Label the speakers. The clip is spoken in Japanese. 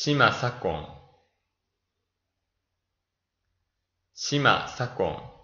Speaker 1: 島左近島左近